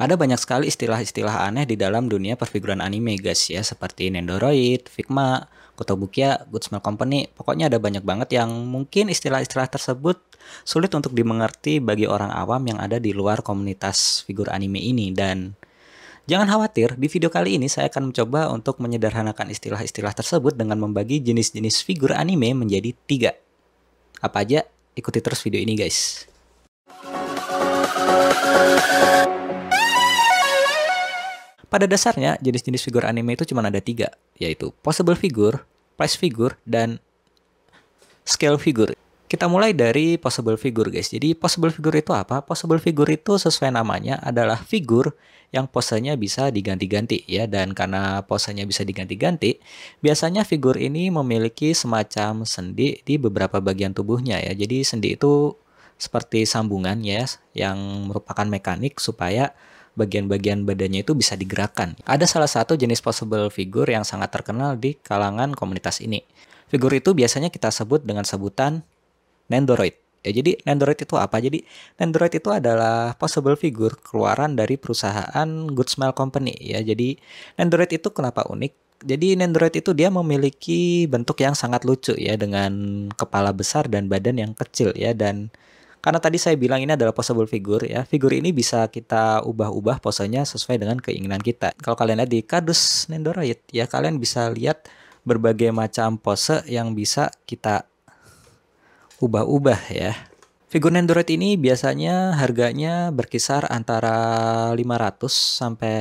Ada banyak sekali istilah-istilah aneh di dalam dunia perfiguran anime guys ya seperti Nendoroid, Figma, Kotobukiya, Good Smell Company. Pokoknya ada banyak banget yang mungkin istilah-istilah tersebut sulit untuk dimengerti bagi orang awam yang ada di luar komunitas figur anime ini dan Jangan khawatir, di video kali ini saya akan mencoba untuk menyederhanakan istilah-istilah tersebut dengan membagi jenis-jenis figur anime menjadi tiga. Apa aja? Ikuti terus video ini guys. Pada dasarnya, jenis-jenis figur anime itu cuma ada tiga, yaitu possible figure, price figure, dan scale figure. Kita mulai dari possible figure, guys. Jadi, possible figure itu apa? Possible figure itu sesuai namanya adalah figur yang posenya bisa diganti-ganti ya dan karena posenya bisa diganti-ganti, biasanya figur ini memiliki semacam sendi di beberapa bagian tubuhnya ya. Jadi, sendi itu seperti sambungan ya yang merupakan mekanik supaya bagian-bagian badannya itu bisa digerakkan. Ada salah satu jenis possible figure yang sangat terkenal di kalangan komunitas ini. Figur itu biasanya kita sebut dengan sebutan Nendoroid. Ya, jadi Nendoroid itu apa? Jadi Nendoroid itu adalah possible figure keluaran dari perusahaan Good Smile Company ya. Jadi Nendoroid itu kenapa unik? Jadi Nendoroid itu dia memiliki bentuk yang sangat lucu ya dengan kepala besar dan badan yang kecil ya dan karena tadi saya bilang ini adalah possible figure ya. Figur ini bisa kita ubah-ubah posenya sesuai dengan keinginan kita. Kalau kalian lihat di kardus Nendoroid ya, ya kalian bisa lihat berbagai macam pose yang bisa kita ubah-ubah ya. Figur Nendoroid ini biasanya harganya berkisar antara 500 sampai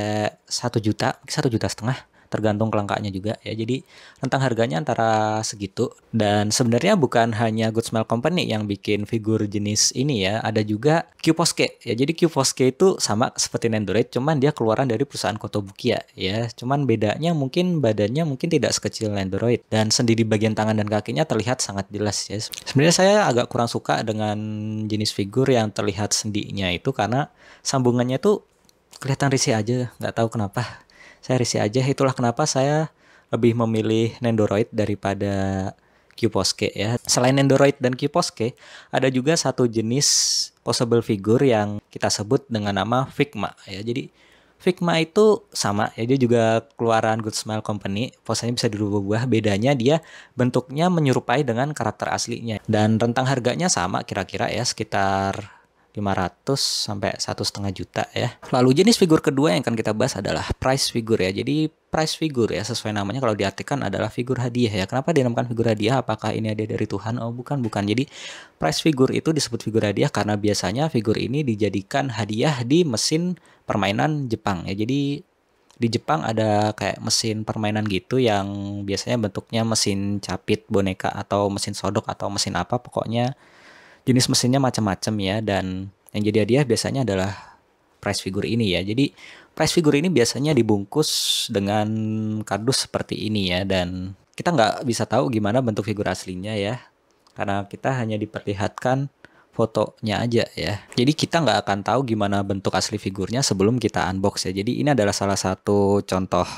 1 juta, 1 juta setengah tergantung kelangkaannya juga ya. Jadi rentang harganya antara segitu dan sebenarnya bukan hanya Good Smile Company yang bikin figur jenis ini ya, ada juga Q Qposke. Ya jadi Q Qposke itu sama seperti Nendoroid cuman dia keluaran dari perusahaan Kotobukiya ya. Cuman bedanya mungkin badannya mungkin tidak sekecil Nendoroid dan sendiri bagian tangan dan kakinya terlihat sangat jelas ya. Sebenarnya saya agak kurang suka dengan jenis figur yang terlihat sendinya itu karena sambungannya tuh kelihatan risih aja nggak tahu kenapa saya risih aja itulah kenapa saya lebih memilih Nendoroid daripada q ya. Selain Nendoroid dan q ada juga satu jenis possible figure yang kita sebut dengan nama Figma ya. Jadi Figma itu sama ya dia juga keluaran Good Smile Company posenya bisa dirubah-ubah bedanya dia bentuknya menyerupai dengan karakter aslinya dan rentang harganya sama kira-kira ya sekitar 500 sampai satu setengah juta ya. Lalu jenis figur kedua yang akan kita bahas adalah price figure ya. Jadi price figure ya sesuai namanya kalau diartikan adalah figur hadiah ya. Kenapa dinamakan figur hadiah? Apakah ini ada dari Tuhan? Oh bukan, bukan. Jadi price figure itu disebut figur hadiah karena biasanya figur ini dijadikan hadiah di mesin permainan Jepang ya. Jadi di Jepang ada kayak mesin permainan gitu yang biasanya bentuknya mesin capit boneka atau mesin sodok atau mesin apa pokoknya jenis mesinnya macam-macam ya dan yang jadi hadiah biasanya adalah price figure ini ya. Jadi price figure ini biasanya dibungkus dengan kardus seperti ini ya dan kita nggak bisa tahu gimana bentuk figur aslinya ya karena kita hanya diperlihatkan fotonya aja ya. Jadi kita nggak akan tahu gimana bentuk asli figurnya sebelum kita unbox ya. Jadi ini adalah salah satu contoh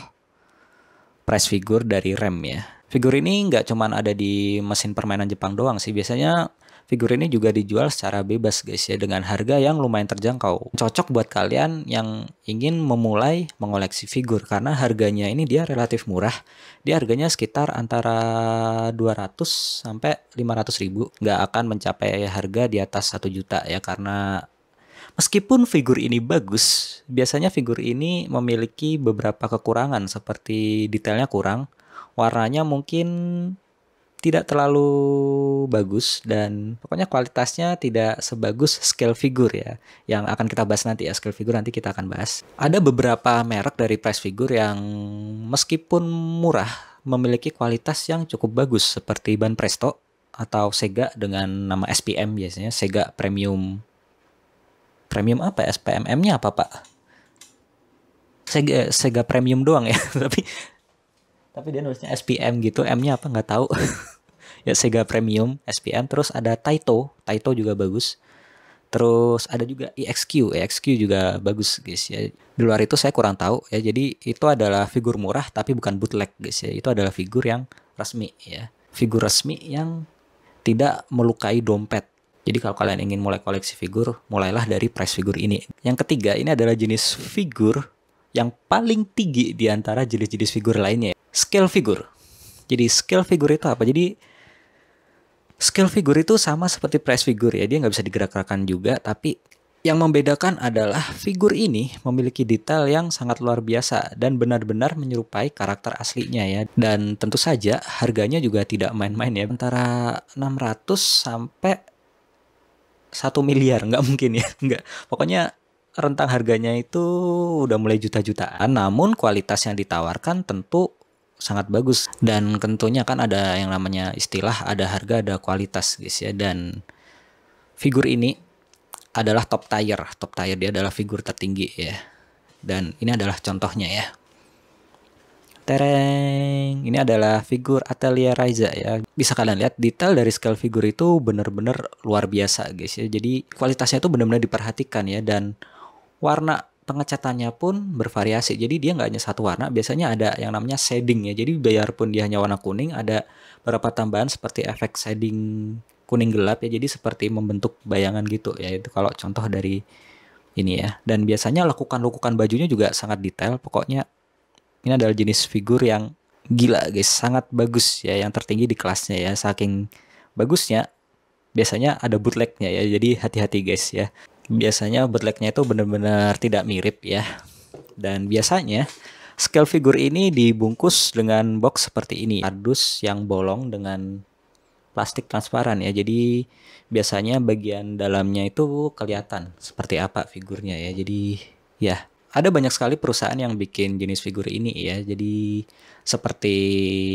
price figure dari rem ya. Figur ini nggak cuman ada di mesin permainan Jepang doang sih. Biasanya figur ini juga dijual secara bebas guys ya dengan harga yang lumayan terjangkau. Cocok buat kalian yang ingin memulai mengoleksi figur karena harganya ini dia relatif murah. Dia harganya sekitar antara 200 sampai 500 ribu. Nggak akan mencapai harga di atas 1 juta ya karena Meskipun figur ini bagus, biasanya figur ini memiliki beberapa kekurangan seperti detailnya kurang, warnanya mungkin tidak terlalu bagus dan pokoknya kualitasnya tidak sebagus scale figure ya yang akan kita bahas nanti ya scale figure nanti kita akan bahas ada beberapa merek dari price figure yang meskipun murah memiliki kualitas yang cukup bagus seperti ban Presto atau Sega dengan nama SPM biasanya Sega Premium Premium apa SPMM-nya apa Pak Sega, Sega Premium doang ya tapi tapi dia nulisnya SPM gitu M-nya apa nggak tahu ya Sega Premium SPM terus ada Taito Taito juga bagus terus ada juga EXQ EXQ juga bagus guys ya di luar itu saya kurang tahu ya jadi itu adalah figur murah tapi bukan bootleg guys ya itu adalah figur yang resmi ya figur resmi yang tidak melukai dompet jadi kalau kalian ingin mulai koleksi figur, mulailah dari price figur ini. Yang ketiga, ini adalah jenis figur yang paling tinggi di antara jenis-jenis figur lainnya scale figure. Jadi scale figure itu apa? Jadi scale figure itu sama seperti price figure ya, dia nggak bisa digerak-gerakan juga, tapi yang membedakan adalah figur ini memiliki detail yang sangat luar biasa dan benar-benar menyerupai karakter aslinya ya. Dan tentu saja harganya juga tidak main-main ya. Antara 600 sampai 1 miliar, nggak mungkin ya. Nggak. Pokoknya rentang harganya itu udah mulai juta-jutaan. Namun kualitas yang ditawarkan tentu sangat bagus dan tentunya kan ada yang namanya istilah ada harga ada kualitas guys ya dan figur ini adalah top tier top tier dia adalah figur tertinggi ya dan ini adalah contohnya ya Tereng, ini adalah figur Atelier Raiza ya. Bisa kalian lihat detail dari scale figur itu bener-bener luar biasa guys ya. Jadi kualitasnya itu bener-bener diperhatikan ya dan warna pengecatannya pun bervariasi. Jadi dia nggak hanya satu warna, biasanya ada yang namanya shading ya. Jadi biarpun dia hanya warna kuning, ada beberapa tambahan seperti efek shading kuning gelap ya. Jadi seperti membentuk bayangan gitu ya. Itu kalau contoh dari ini ya. Dan biasanya lakukan-lakukan bajunya juga sangat detail. Pokoknya ini adalah jenis figur yang gila guys, sangat bagus ya yang tertinggi di kelasnya ya. Saking bagusnya biasanya ada bootlegnya ya. Jadi hati-hati guys ya. Biasanya bootlegnya itu benar-benar tidak mirip ya. Dan biasanya scale figur ini dibungkus dengan box seperti ini, kardus yang bolong dengan plastik transparan ya. Jadi biasanya bagian dalamnya itu kelihatan seperti apa figurnya ya. Jadi ya, ada banyak sekali perusahaan yang bikin jenis figur ini ya. Jadi seperti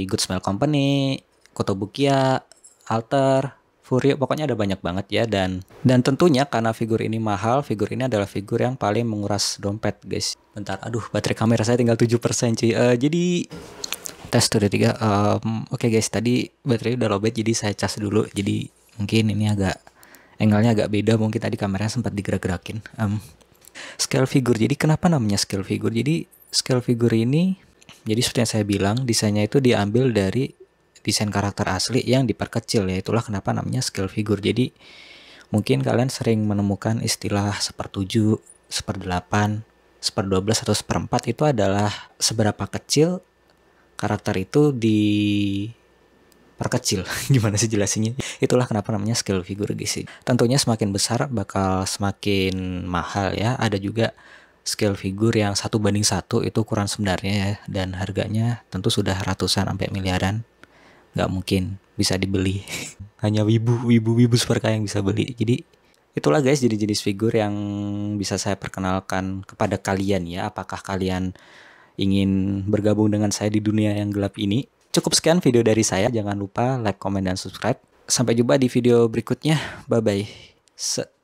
Good Smile Company, Kotobukiya, Alter, Furio pokoknya ada banyak banget ya dan dan tentunya karena figur ini mahal, figur ini adalah figur yang paling menguras dompet, guys. Bentar, aduh baterai kamera saya tinggal 7% cuy. Uh, jadi tes udah tiga. Um, Oke okay guys, tadi baterai udah lobet jadi saya cas dulu. Jadi mungkin ini agak angle-nya agak beda mungkin tadi kameranya sempat digerak-gerakin. Um, scale figure. Jadi kenapa namanya scale figure? Jadi scale figure ini jadi seperti yang saya bilang desainnya itu diambil dari desain karakter asli yang diperkecil ya itulah kenapa namanya scale figure jadi mungkin kalian sering menemukan istilah sepertujuh, seperdelapan, seperdua belas atau seperempat itu adalah seberapa kecil karakter itu di perkecil gimana sih jelasinnya itulah kenapa namanya scale figure guys tentunya semakin besar bakal semakin mahal ya ada juga scale figure yang satu banding satu itu ukuran sebenarnya ya dan harganya tentu sudah ratusan sampai miliaran nggak mungkin bisa dibeli hanya wibu wibu wibu superka yang bisa beli jadi itulah guys jadi jenis figur yang bisa saya perkenalkan kepada kalian ya apakah kalian ingin bergabung dengan saya di dunia yang gelap ini cukup sekian video dari saya jangan lupa like comment dan subscribe sampai jumpa di video berikutnya bye bye